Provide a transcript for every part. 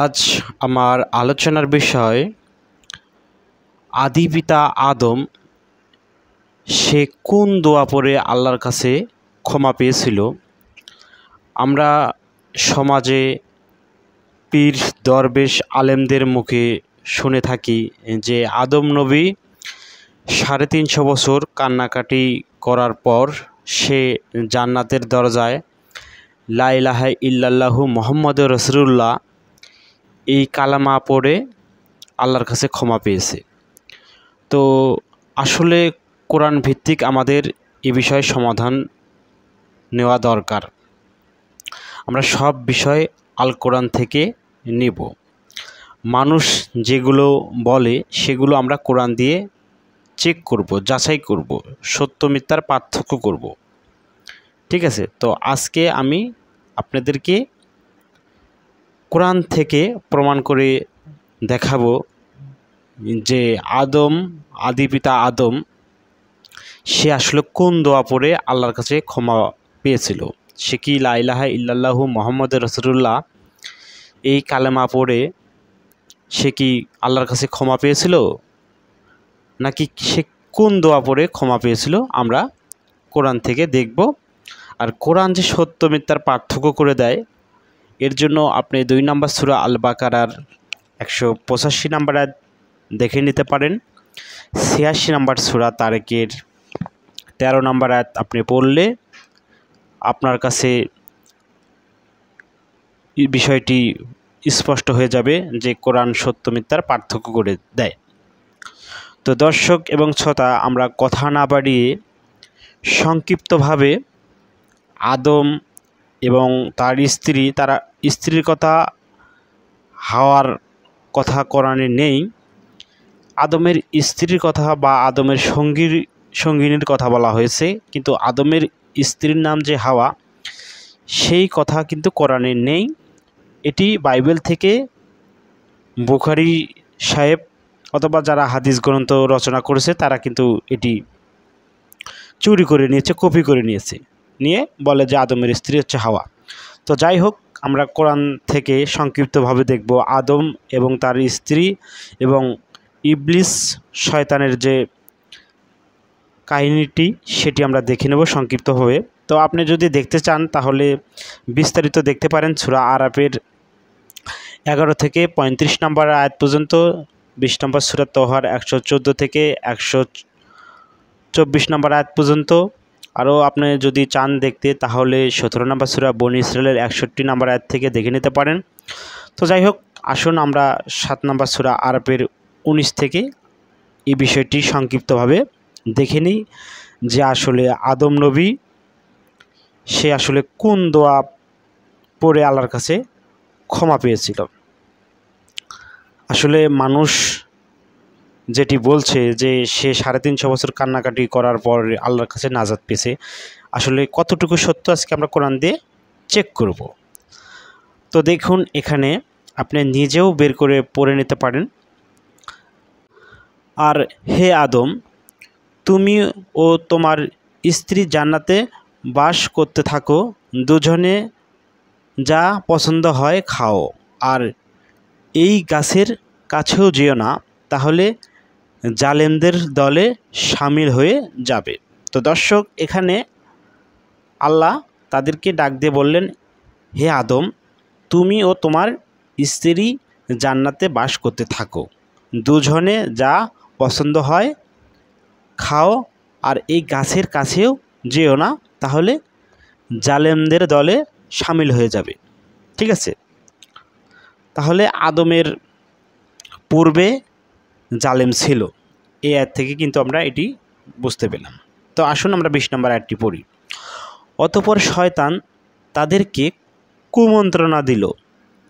আজ আমার আলোচনার বিষয় আদি পিতা আদম সে কোন দোয়া পরে আল্লাহর কাছে ক্ষমা পেয়েছিল আমরা সমাজে পীর দরবেশ আলেমদের মুখে শুনে থাকি যে আদম নবী সাড়ে তিনশো বছর কান্নাকাটি করার পর সে জান্নাতের দরজায় লাইলাহা ইল্লাল্লাহু মোহাম্মদ রসরুল্লাহ এই কালামা পড়ে আল্লাহর কাছে ক্ষমা পেয়েছে তো আসলে কোরআন ভিত্তিক আমাদের এ বিষয়ে সমাধান নেওয়া দরকার আমরা সব বিষয় আল কোরআন থেকে নেব মানুষ যেগুলো বলে সেগুলো আমরা কোরআন দিয়ে চেক করব যাচাই করব সত্য মিথ্যার পার্থক্য করব ঠিক আছে তো আজকে আমি আপনাদেরকে কোরআন থেকে প্রমাণ করে দেখাব যে আদম আদি পিতা আদম সে আসলে কোন দোয়া পড়ে আল্লাহর কাছে ক্ষমা পেয়েছিল সে কি লাইলাহা ইল্লাল্লাহু মোহাম্মদ রসুল্লাহ এই কালেমা পড়ে সে কি আল্লাহর কাছে ক্ষমা পেয়েছিল নাকি সে কোন দোয়া পড়ে ক্ষমা পেয়েছিল আমরা কোরআন থেকে দেখব আর কোরআন যে সত্য মিথ্যার পার্থক্য করে দেয় এর জন্য আপনি দুই নম্বর সুরা আল বাকারার একশো পঁচাশি নাম্বার দেখে নিতে পারেন ছিয়াশি নাম্বার সুরা তারেকের তেরো নাম্বার অ্যাত আপনি পড়লে আপনার কাছে বিষয়টি স্পষ্ট হয়ে যাবে যে কোরআন সত্য মিথ্যার পার্থক্য করে দেয় তো দর্শক এবং শ্রোতা আমরা কথা না বাড়িয়ে সংক্ষিপ্তভাবে আদম এবং তার স্ত্রী তারা স্ত্রীর কথা হাওয়ার কথা কোরআনে নেই আদমের স্ত্রীর কথা বা আদমের সঙ্গীর সঙ্গিনীর কথা বলা হয়েছে কিন্তু আদমের স্ত্রীর নাম যে হাওয়া সেই কথা কিন্তু কোরআনে নেই এটি বাইবেল থেকে বুখারি সাহেব অথবা যারা হাদিস গ্রন্থ রচনা করেছে তারা কিন্তু এটি চুরি করে নিয়েছে কপি করে নিয়েছে নিয়ে বলে যে আদমের স্ত্রী হচ্ছে হাওয়া তো যাই হোক আমরা কোরআন থেকে সংক্ষিপ্তভাবে দেখব আদম এবং তার স্ত্রী এবং ইবলিস শয়তানের যে কাহিনীটি সেটি আমরা দেখে নেব সংক্ষিপ্তভাবে তো আপনি যদি দেখতে চান তাহলে বিস্তারিত দেখতে পারেন সুরা আরাপের এগারো থেকে পঁয়ত্রিশ নম্বর আয়াত পর্যন্ত বিশ নম্বর সুরা তোহার একশো থেকে একশো চব্বিশ নম্বর আয়াত পর্যন্ত আরও আপনি যদি চান দেখতে তাহলে সতেরো নম্বর সুরা বন ইসরায়েলের একষট্টি নম্বর অ্যাড থেকে দেখে নিতে পারেন তো যাই হোক আসুন আমরা সাত নম্বর সুরা আরবের উনিশ থেকে এই বিষয়টি সংক্ষিপ্তভাবে দেখে নিই যে আসলে আদম নবী সে আসলে কোন দোয়া পড়ে আল্লাহর কাছে ক্ষমা পেয়েছিল আসলে মানুষ যেটি বলছে যে সে সাড়ে তিনশো বছর কান্নাকাটি করার পর আল্লাহর কাছে নাজাদ পেয়েছে আসলে কতটুকু সত্য আজকে আমরা কোরআন দিয়ে চেক করব তো দেখুন এখানে আপনি নিজেও বের করে পড়ে নিতে পারেন আর হে আদম তুমি ও তোমার স্ত্রী জান্নাতে বাস করতে থাকো দুজনে যা পছন্দ হয় খাও আর এই গাছের কাছেও যেও না তাহলে জালেমদের দলে সামিল হয়ে যাবে তো দর্শক এখানে আল্লাহ তাদেরকে ডাক দিয়ে বললেন হে আদম তুমি ও তোমার স্ত্রী জান্নাতে বাস করতে থাকো দুজনে যা পছন্দ হয় খাও আর এই গাছের কাছেও যেও না তাহলে জালেমদের দলে সামিল হয়ে যাবে ঠিক আছে তাহলে আদমের পূর্বে জালেম ছিল এ অ্যাড থেকে কিন্তু আমরা এটি বুঝতে পেলাম তো আসুন আমরা বিশ নম্বর অ্যাডটি পড়ি অতপর শয়তান তাদেরকে কুমন্ত্রণা দিল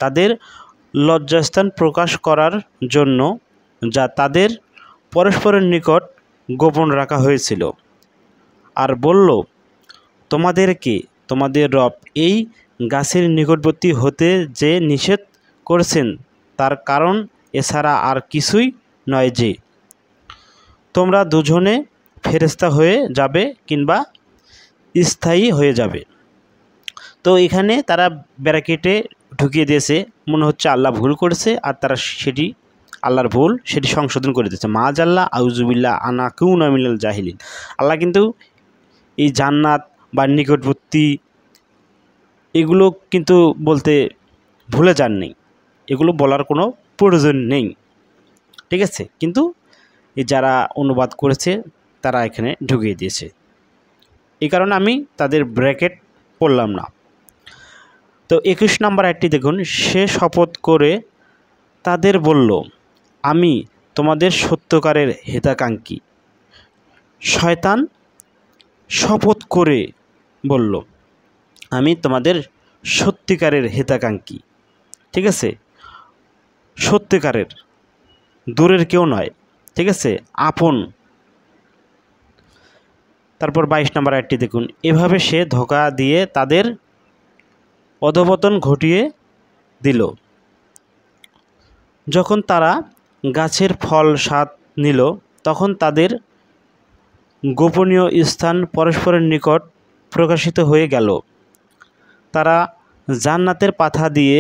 তাদের লজ্জাস্থান প্রকাশ করার জন্য যা তাদের পরস্পরের নিকট গোপন রাখা হয়েছিল আর বলল তোমাদেরকে তোমাদের রব এই গাছের নিকটবর্তী হতে যে নিষেধ করছেন তার কারণ এছাড়া আর কিছুই নয় যে তোমরা দুজনে ফেরেস্তা হয়ে যাবে কিংবা স্থায়ী হয়ে যাবে তো এখানে তারা ব্যারাকেটে ঢুকিয়ে দিয়েছে মনে হচ্ছে আল্লাহ ভুল করেছে আর তারা সেটি আল্লাহর ভুল সেটি সংশোধন করে দিয়েছে মা জাল্লাহ আউজুবিল্লা আনা কিউ নমিনাল জাহিলিন আল্লাহ কিন্তু এই জান্নাত বা নিকটবর্তী এগুলো কিন্তু বলতে ভুলে যাননি এগুলো বলার কোনো প্রয়োজন নেই ঠিক আছে কিন্তু যারা অনুবাদ করেছে তারা এখানে ঢুকিয়ে দিয়েছে এই কারণে আমি তাদের ব্র্যাকেট পড়লাম না তো একুশ নাম্বার একটি দেখুন সে শপথ করে তাদের বলল আমি তোমাদের সত্যকারের হিতাকাঙ্ক্ষী শয়তান শপথ করে বলল আমি তোমাদের সত্যিকারের হিতাকাঙ্ক্ষী ঠিক আছে সত্যিকারের দূরের কেউ নয় ঠিক আছে আপন তারপর বাইশ নম্বর আয়াতটি দেখুন এভাবে সে ধোকা দিয়ে তাদের অধপতন ঘটিয়ে দিল যখন তারা গাছের ফল স্বাদ নিল তখন তাদের গোপনীয় স্থান পরস্পরের নিকট প্রকাশিত হয়ে গেল তারা জান্নাতের পাথা দিয়ে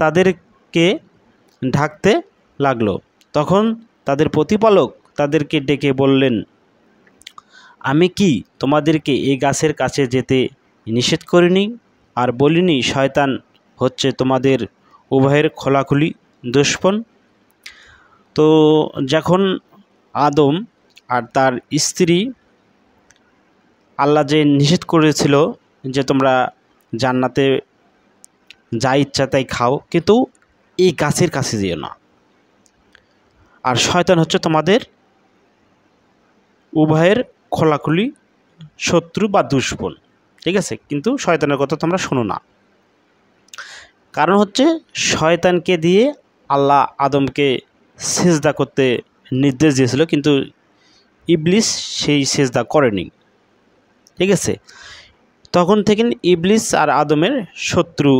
তাদেরকে ঢাকতে লাগল তখন তাদের প্রতিপালক তাদেরকে ডেকে বললেন আমি কি তোমাদেরকে এই গাছের কাছে যেতে নিষেধ করিনি আর বলিনি শয়তান হচ্ছে তোমাদের উভয়ের খোলাখুলি দুষ্পন তো যখন আদম আর তার স্ত্রী আল্লাহ যে নিষেধ করেছিল যে তোমরা জান্নাতে যা ইচ্ছা তাই খাও কিন্তু এই গাছের কাছে যেও না আর শয়তান হচ্ছে তোমাদের উভয়ের খোলাখুলি শত্রু বা দুশ্মন ঠিক আছে কিন্তু শয়তানের কথা তোমরা শোনো না কারণ হচ্ছে শয়তানকে দিয়ে আল্লাহ আদমকে সেজদা করতে নির্দেশ দিয়েছিল কিন্তু ইবলিস সেই সেজদা করেনি ঠিক আছে তখন থেকে ইবলিস আর আদমের শত্রু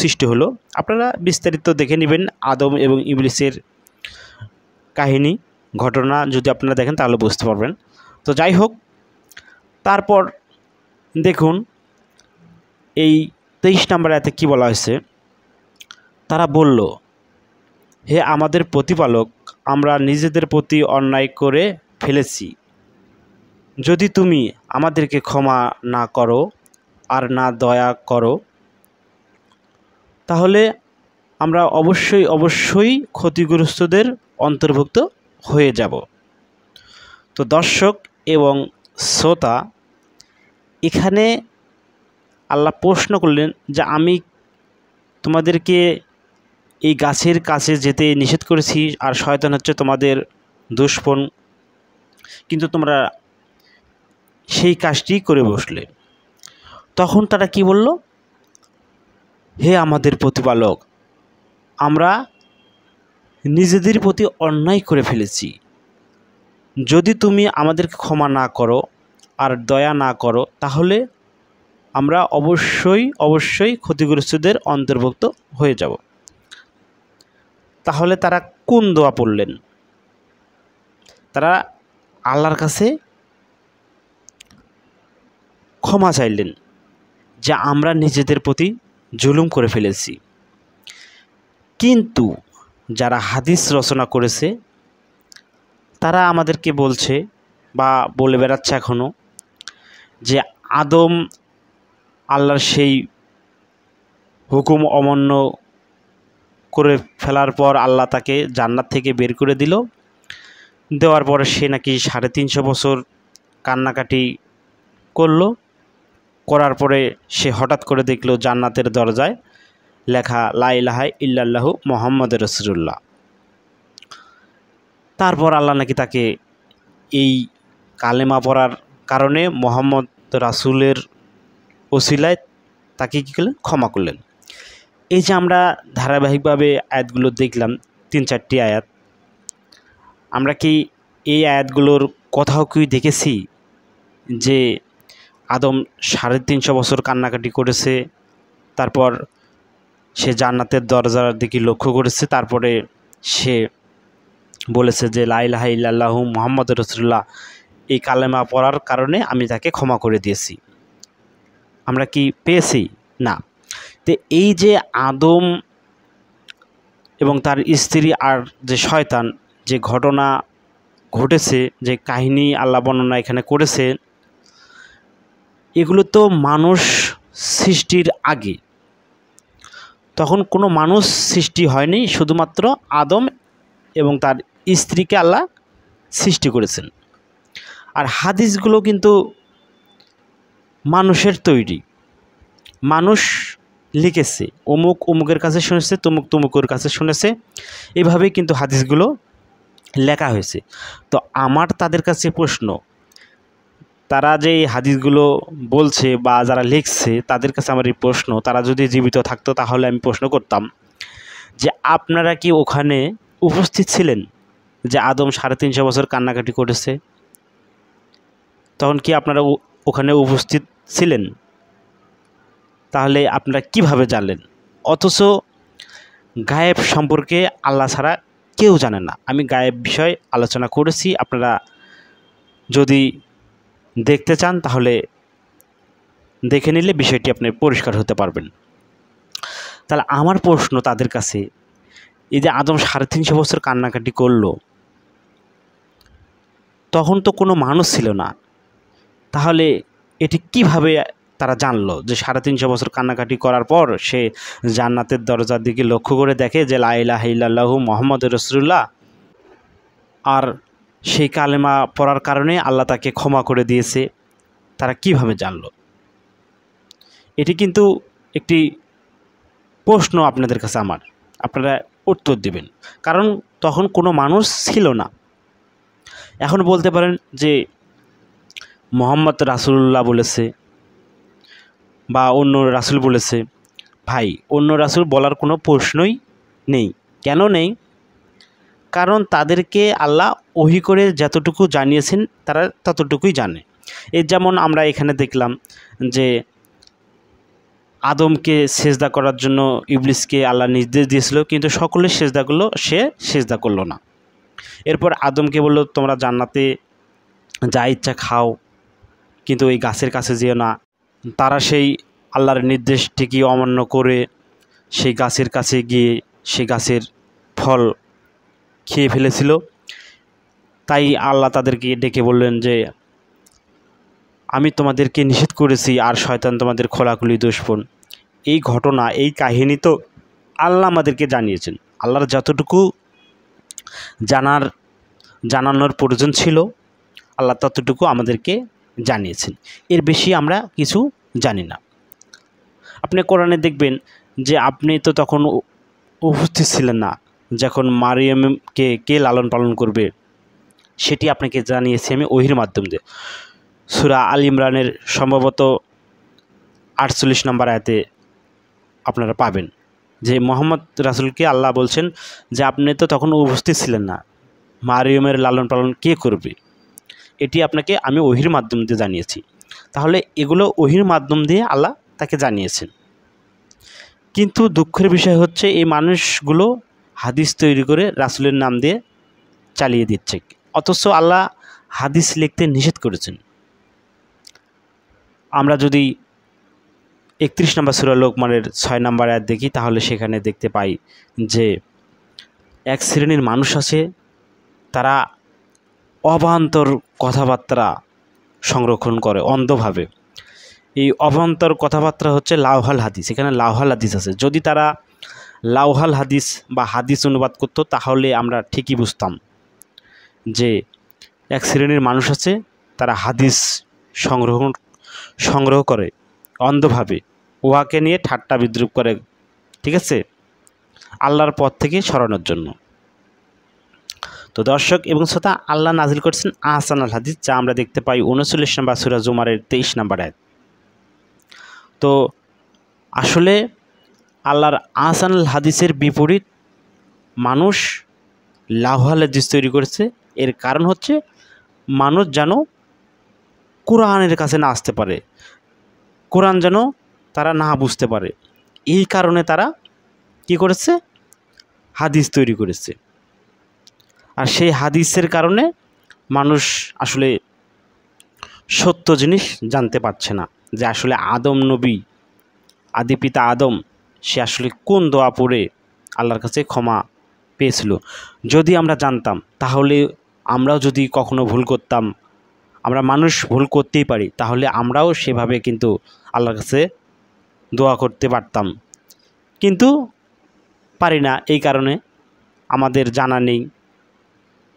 সৃষ্টি হলো আপনারা বিস্তারিত দেখে নেবেন আদম এবং ইবলিসের কাহিনী ঘটনা যদি আপনারা দেখেন তাহলে বুঝতে পারবেন তো যাই হোক তারপর দেখুন এই তেইশ নাম্বার এতে কি বলা হয়েছে তারা বলল হে আমাদের প্রতিপালক আমরা নিজেদের প্রতি অন্যায় করে ফেলেছি যদি তুমি আমাদেরকে ক্ষমা না করো আর না দয়া করো তাহলে আমরা অবশ্যই অবশ্যই ক্ষতিগ্রস্তদের অন্তর্ভুক্ত হয়ে যাব তো দর্শক এবং শ্রোতা এখানে আল্লাহ প্রশ্ন করলেন যে আমি তোমাদেরকে এই গাছের কাছে যেতে নিষেধ করেছি আর শয়তান হচ্ছে তোমাদের দুষ্পণ কিন্তু তোমরা সেই কাজটি করে বসলে তখন তারা কি বলল হে আমাদের প্রতিপালক আমরা নিজেদের প্রতি অন্যায় করে ফেলেছি যদি তুমি আমাদেরকে ক্ষমা না করো আর দয়া না করো তাহলে আমরা অবশ্যই অবশ্যই ক্ষতিগ্রস্তদের অন্তর্ভুক্ত হয়ে যাব তাহলে তারা কোন দোয়া পড়লেন তারা আল্লাহর কাছে ক্ষমা চাইলেন যা আমরা নিজেদের প্রতি জুলুম করে ফেলেছি কিন্তু যারা হাদিস রচনা করেছে তারা আমাদেরকে বলছে বা বলে বেড়াচ্ছে এখনও যে আদম আল্লাহর সেই হুকুম অমান্য করে ফেলার পর আল্লাহ তাকে জান্নার থেকে বের করে দিল দেওয়ার পরে সে নাকি সাড়ে তিনশো বছর কান্নাকাটি করলো করার পরে সে হঠাৎ করে দেখল জান্নাতের দরজায় লেখা লাইলাহাই ইল্লাল্লাহু মোহাম্মদ রসুল্লাহ তারপর আল্লাহ নাকি তাকে এই কালেমা পড়ার কারণে মোহাম্মদ রাসুলের ওসিলায় তাকে কী করলেন ক্ষমা করলেন এই যে আমরা ধারাবাহিকভাবে আয়াতগুলো দেখলাম তিন চারটি আয়াত আমরা কি এই আয়াতগুলোর কথাও কি দেখেছি যে আদম সাড়ে তিনশো বছর কান্নাকাটি করেছে তারপর সে জান্নাতের দরজার দিকে লক্ষ্য করেছে তারপরে সে বলেছে যে লাইলাহা ইল্লাহু মোহাম্মদ রসুল্লাহ এই কালেমা পড়ার কারণে আমি তাকে ক্ষমা করে দিয়েছি আমরা কি পেয়েছি না তো এই যে আদম এবং তার স্ত্রী আর যে শয়তান যে ঘটনা ঘটেছে যে কাহিনী আল্লাহ বর্ণনা এখানে করেছে এগুলো তো মানুষ সৃষ্টির আগে তখন কোনো মানুষ সৃষ্টি হয়নি শুধুমাত্র আদম এবং তার স্ত্রীকে আল্লাহ সৃষ্টি করেছেন আর হাদিসগুলো কিন্তু মানুষের তৈরি মানুষ লিখেছে অমুক অমুকের কাছে শুনেছে তমুক তমুকের কাছে শুনেছে এভাবেই কিন্তু হাদিসগুলো লেখা হয়েছে তো আমার তাদের কাছে প্রশ্ন তারা যে হাদিসগুলো বলছে বা যারা লিখছে তাদের কাছে আমার এই প্রশ্ন তারা যদি জীবিত থাকতো তাহলে আমি প্রশ্ন করতাম যে আপনারা কি ওখানে উপস্থিত ছিলেন যে আদম সাড়ে তিনশো বছর কান্নাকাটি করেছে তখন কি আপনারা ওখানে উপস্থিত ছিলেন তাহলে আপনারা কিভাবে জানলেন অথচ গায়েব সম্পর্কে আল্লাহ ছাড়া কেউ জানে না আমি গায়েব বিষয় আলোচনা করেছি আপনারা যদি দেখতে চান তাহলে দেখে নিলে বিষয়টি আপনি পরিষ্কার হতে পারবেন তাহলে আমার প্রশ্ন তাদের কাছে এই যে আদম সাড়ে তিনশো বছর কান্নাকাটি করলো তখন তো কোনো মানুষ ছিল না তাহলে এটি কিভাবে তারা জানলো যে সাড়ে তিনশো বছর কান্নাকাটি করার পর সে জান্নাতের দরজার দিকে লক্ষ্য করে দেখে যে লাইলা হাইলাল্লাহু মোহাম্মদ রসুল্লাহ আর সেই কালেমা পড়ার কারণে আল্লাহ তাকে ক্ষমা করে দিয়েছে তারা কিভাবে জানল এটি কিন্তু একটি প্রশ্ন আপনাদের কাছে আমার আপনারা উত্তর দেবেন কারণ তখন কোনো মানুষ ছিল না এখন বলতে পারেন যে মোহাম্মদ রাসুল্লাহ বলেছে বা অন্য রাসুল বলেছে ভাই অন্য রাসুল বলার কোনো প্রশ্নই নেই কেন নেই কারণ তাদেরকে আল্লাহ ওহি করে যতটুকু জানিয়েছেন তারা ততটুকুই জানে এর যেমন আমরা এখানে দেখলাম যে আদমকে সেজদা করার জন্য ইবলিসকে আল্লাহ নির্দেশ দিয়েছিল কিন্তু সকলের সেজদাগুলো সে সেজদা করলো না এরপর আদমকে বলল তোমরা জান্নাতে যা ইচ্ছা খাও কিন্তু ওই গাছের কাছে যেও না তারা সেই আল্লাহর নির্দেশটিকে অমান্য করে সেই গাছের কাছে গিয়ে সেই গাছের ফল খেয়ে ফেলেছিল তাই আল্লাহ তাদেরকে ডেকে বললেন যে আমি তোমাদেরকে নিষেধ করেছি আর শয়তান তোমাদের খোলাখুলি দুশ্মন এই ঘটনা এই কাহিনী তো আল্লাহ আমাদেরকে জানিয়েছেন আল্লাহর যতটুকু জানার জানানোর প্রয়োজন ছিল আল্লাহ ততটুকু আমাদেরকে জানিয়েছেন এর বেশি আমরা কিছু জানি না আপনি কোরআনে দেখবেন যে আপনি তো তখন উপস্থিত ছিলেন না যখন মারিয়ামকে কে লালন পালন করবে সেটি আপনাকে জানিয়েছি আমি ওহির মাধ্যম দিয়ে সুরা আল ইমরানের সম্ভবত আটচল্লিশ নম্বর আয়তে আপনারা পাবেন যে মোহাম্মদ রাসুলকে আল্লাহ বলছেন যে আপনি তো তখন উপস্থিত ছিলেন না মারিয়মের লালন পালন কে করবে এটি আপনাকে আমি ওহির মাধ্যম দিয়ে জানিয়েছি তাহলে এগুলো ওহির মাধ্যম দিয়ে আল্লাহ তাকে জানিয়েছেন কিন্তু দুঃখের বিষয় হচ্ছে এই মানুষগুলো হাদিস তৈরি করে রাসুলের নাম দিয়ে চালিয়ে দিচ্ছে অথচ আল্লাহ হাদিস লিখতে নিষেধ করেছেন আমরা যদি একত্রিশ নম্বর সুরা লোকমানের ছয় নম্বর অ্যাড দেখি তাহলে সেখানে দেখতে পাই যে এক শ্রেণীর মানুষ আছে তারা অবান্তর কথাবার্তা সংরক্ষণ করে অন্ধভাবে এই অবান্তর কথাবার্তা হচ্ছে লাউহাল হাদিস এখানে লাউহাল হাদিস আছে যদি তারা লাউহাল হাদিস বা হাদিস অনুবাদ করতো তাহলে আমরা ঠিকই বুঝতাম যে এক শ্রেণীর মানুষ আছে তারা হাদিস সংগ্রহ সংগ্রহ করে অন্ধভাবে উহাকে নিয়ে ঠাট্টা বিদ্রুপ করে ঠিক আছে আল্লাহর পথ থেকে সরানোর জন্য তো দর্শক এবং শ্রোতা আল্লাহ নাজিল করছেন আহসান আল হাদিস যা আমরা দেখতে পাই উনচল্লিশ নম্বর সুরাজ জুমারের তেইশ নাম্বার এক তো আসলে আল্লাহর আহসানুল হাদিসের বিপরীত মানুষ লাহওয়াল হাদিস তৈরি করেছে এর কারণ হচ্ছে মানুষ যেন কোরআনের কাছে না আসতে পারে কোরআন যেন তারা না বুঝতে পারে এই কারণে তারা কি করেছে হাদিস তৈরি করেছে আর সেই হাদিসের কারণে মানুষ আসলে সত্য জিনিস জানতে পারছে না যে আসলে আদম নবী আদি পিতা আদম সে আসলে কোন দোয়া পড়ে আল্লাহর কাছে ক্ষমা পেয়েছিল যদি আমরা জানতাম তাহলে আমরাও যদি কখনো ভুল করতাম আমরা মানুষ ভুল করতেই পারি তাহলে আমরাও সেভাবে কিন্তু আল্লাহর কাছে দোয়া করতে পারতাম কিন্তু পারি না এই কারণে আমাদের জানা নেই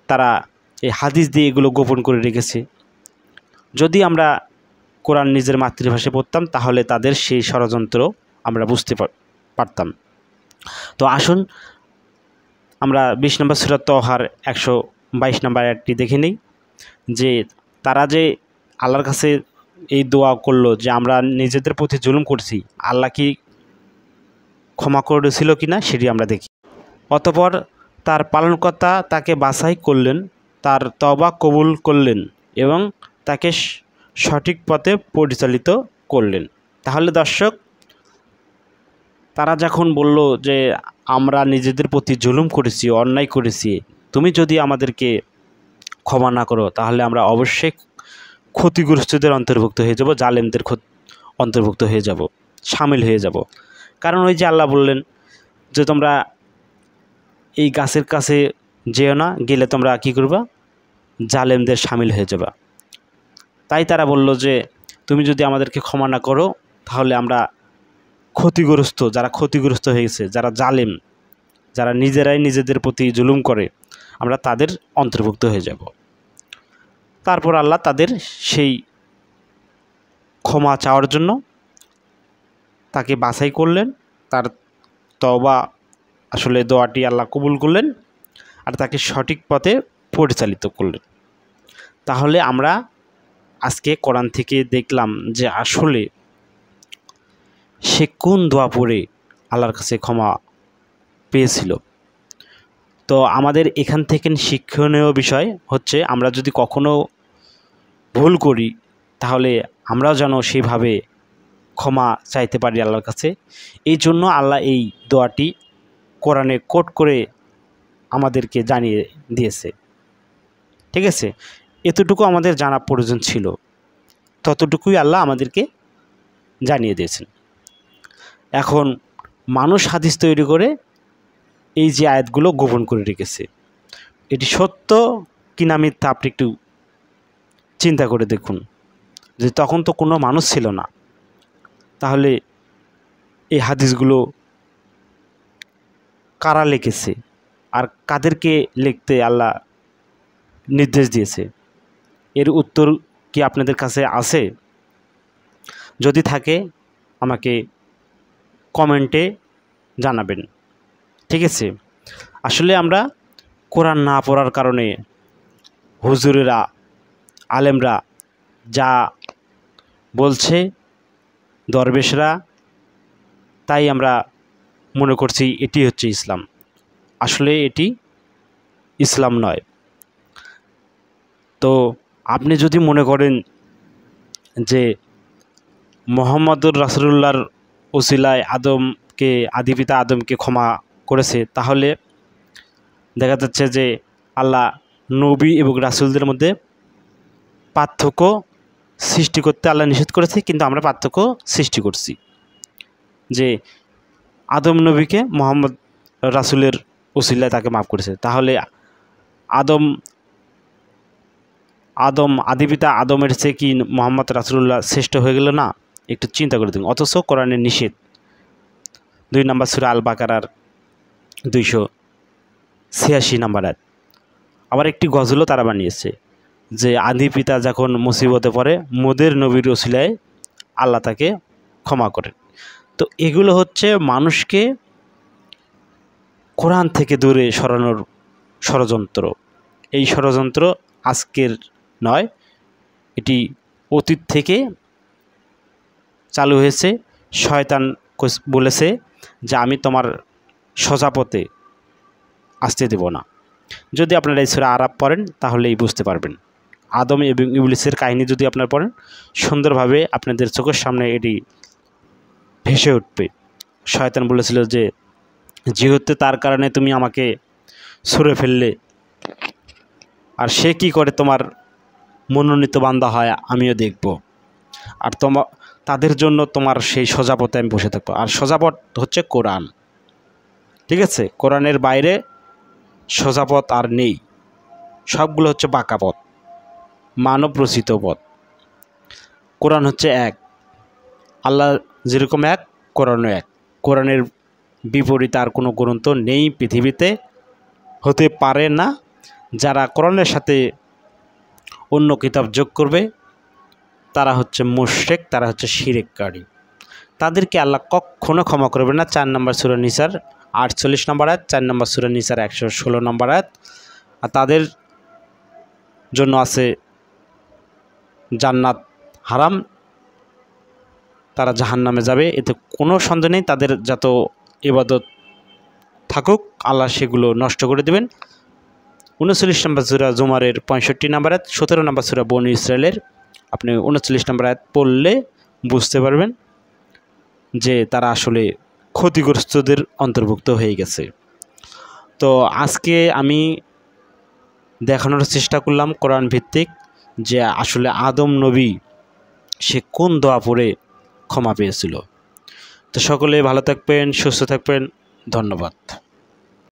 তারা এই হাদিস দিয়ে এগুলো গোপন করে রেখেছে যদি আমরা কোরআন নিজের মাতৃভাষায় পড়তাম তাহলে তাদের সেই ষড়যন্ত্র আমরা বুঝতে পার পারতাম তো আসুন আমরা বিশ নম্বর সুরাত তহার একশো বাইশ নম্বর একটি দেখে নিই যে তারা যে আল্লাহর কাছে এই দোয়া করলো যে আমরা নিজেদের প্রতি জুলুম করছি আল্লাহ কি ক্ষমা করেছিল কি না সেটি আমরা দেখি অতপর তার পালনকর্তা তাকে বাছাই করলেন তার তবা কবুল করলেন এবং তাকে সঠিক পথে পরিচালিত করলেন তাহলে দর্শক তারা যখন বলল যে আমরা নিজেদের প্রতি জুলুম করেছি অন্যায় করেছি তুমি যদি আমাদেরকে ক্ষমা না করো তাহলে আমরা অবশ্যই ক্ষতিগ্রস্তদের অন্তর্ভুক্ত হয়ে যাব জালেমদের অন্তর্ভুক্ত হয়ে যাব সামিল হয়ে যাব কারণ ওই যে আল্লাহ বললেন যে তোমরা এই গাছের কাছে যেও না গেলে তোমরা কী করবা জালেমদের সামিল হয়ে যাবা তাই তারা বলল যে তুমি যদি আমাদেরকে ক্ষমা না করো তাহলে আমরা ক্ষতিগ্রস্ত যারা ক্ষতিগ্রস্ত হয়েছে যারা জালেম যারা নিজেরাই নিজেদের প্রতি জুলুম করে আমরা তাদের অন্তর্ভুক্ত হয়ে যাব তারপর আল্লাহ তাদের সেই ক্ষমা চাওয়ার জন্য তাকে বাছাই করলেন তার তবা আসলে দোয়াটি আল্লাহ কবুল করলেন আর তাকে সঠিক পথে পরিচালিত করলেন তাহলে আমরা আজকে কোরআন থেকে দেখলাম যে আসলে সে কোন দোয়া পড়ে আল্লাহর কাছে ক্ষমা পেয়েছিল তো আমাদের এখান থেকে শিক্ষণীয় বিষয় হচ্ছে আমরা যদি কখনো ভুল করি তাহলে আমরাও যেন সেভাবে ক্ষমা চাইতে পারি আল্লাহর কাছে এই জন্য আল্লাহ এই দোয়াটি কোরআনে কোট করে আমাদেরকে জানিয়ে দিয়েছে ঠিক আছে এতটুকু আমাদের জানা প্রয়োজন ছিল ততটুকুই আল্লাহ আমাদেরকে জানিয়ে দিয়েছেন এখন মানুষ হাদিস তৈরি করে এই যে আয়াতগুলো গোপন করে রেখেছে এটি সত্য কিনা মিথ্যা আপনি একটু চিন্তা করে দেখুন যে তখন তো কোনো মানুষ ছিল না তাহলে এই হাদিসগুলো কারা লিখেছে আর কাদেরকে লিখতে আল্লাহ নির্দেশ দিয়েছে এর উত্তর কি আপনাদের কাছে আছে যদি থাকে আমাকে কমেন্টে জানাবেন ঠিক আছে আসলে আমরা কোরআন না পড়ার কারণে হুজুরেরা আলেমরা যা বলছে দরবেশরা তাই আমরা মনে করছি এটি হচ্ছে ইসলাম আসলে এটি ইসলাম নয় তো আপনি যদি মনে করেন যে মোহাম্মদুর রাসুল্লাহর ওসিলায় আদমকে আদিপিতা আদমকে ক্ষমা করেছে তাহলে দেখা যাচ্ছে যে আল্লাহ নবী এবং রাসুলদের মধ্যে পার্থক্য সৃষ্টি করতে আল্লাহ নিষেধ করেছে কিন্তু আমরা পার্থক্য সৃষ্টি করছি যে আদম নবীকে মোহাম্মদ রাসুলের ওসিল্লায় তাকে মাফ করেছে তাহলে আদম আদম আদিপিতা আদমের চেয়ে কি মোহাম্মদ রাসুল্লাহ শ্রেষ্ঠ হয়ে গেল না একটু চিন্তা করে দেখুন অথচ কোরআনে নিষেধ দুই নম্বর সুরা আল বাকারার দুইশো ছিয়াশি নাম্বার আবার একটি গজলও তারা বানিয়েছে যে আদি পিতা যখন মুসিবতে পড়ে মোদের নবীর ওসিলায় আল্লাহ তাকে ক্ষমা করেন তো এগুলো হচ্ছে মানুষকে কোরআন থেকে দূরে সরানোর ষড়যন্ত্র এই ষড়যন্ত্র আজকের নয় এটি অতীত থেকে চালু হয়েছে শয়তান বলেছে যে আমি তোমার সজাপথে আসতে দেব না যদি আপনারা এই সুরা আরব পড়েন তাহলেই বুঝতে পারবেন আদম এবং ইবলিসের কাহিনী যদি আপনার পড়েন সুন্দরভাবে আপনাদের চোখের সামনে এটি ভেসে উঠবে শয়তান বলেছিল যে যেহেতু তার কারণে তুমি আমাকে সরে ফেললে আর সে কি করে তোমার মনোনীত বান্দা হয় আমিও দেখব আর তোমা তাদের জন্য তোমার সেই সজাপথে আমি বসে থাকবো আর সজাপথ হচ্ছে কোরআন ঠিক আছে কোরআনের বাইরে সজাপথ আর নেই সবগুলো হচ্ছে বাঁকা পথ মানব রচিত পথ কোরআন হচ্ছে এক আল্লাহ যেরকম এক কোরআনও এক কোরআনের বিপরীত আর কোনো গ্রন্থ নেই পৃথিবীতে হতে পারে না যারা কোরআনের সাথে অন্য কিতাব যোগ করবে তারা হচ্ছে মোশেক তারা হচ্ছে শিরেককারী তাদেরকে আল্লাহ কখনও ক্ষমা করবে না চার নম্বর সুরা নিসার আটচল্লিশ নম্বর আয়াত চার নম্বর সুরা নিসার একশো ষোলো নম্বর আয়াত আর তাদের জন্য আছে জান্নাত হারাম তারা জাহান নামে যাবে এতে কোনো সন্দেহ নেই তাদের যত ইবাদত থাকুক আল্লাহ সেগুলো নষ্ট করে দেবেন উনচল্লিশ নম্বর সুরা জুমারের পঁয়ষট্টি নম্বর সতেরো নম্বর সুরা বন ইসরায়েলের আপনি উনচল্লিশ নম্বর আয়াত পড়লে বুঝতে পারবেন যে তারা আসলে ক্ষতিগ্রস্তদের অন্তর্ভুক্ত হয়ে গেছে তো আজকে আমি দেখানোর চেষ্টা করলাম কোরআন ভিত্তিক যে আসলে আদম নবী সে কোন দোয়া পড়ে ক্ষমা পেয়েছিল তো সকলে ভালো থাকবেন সুস্থ থাকবেন ধন্যবাদ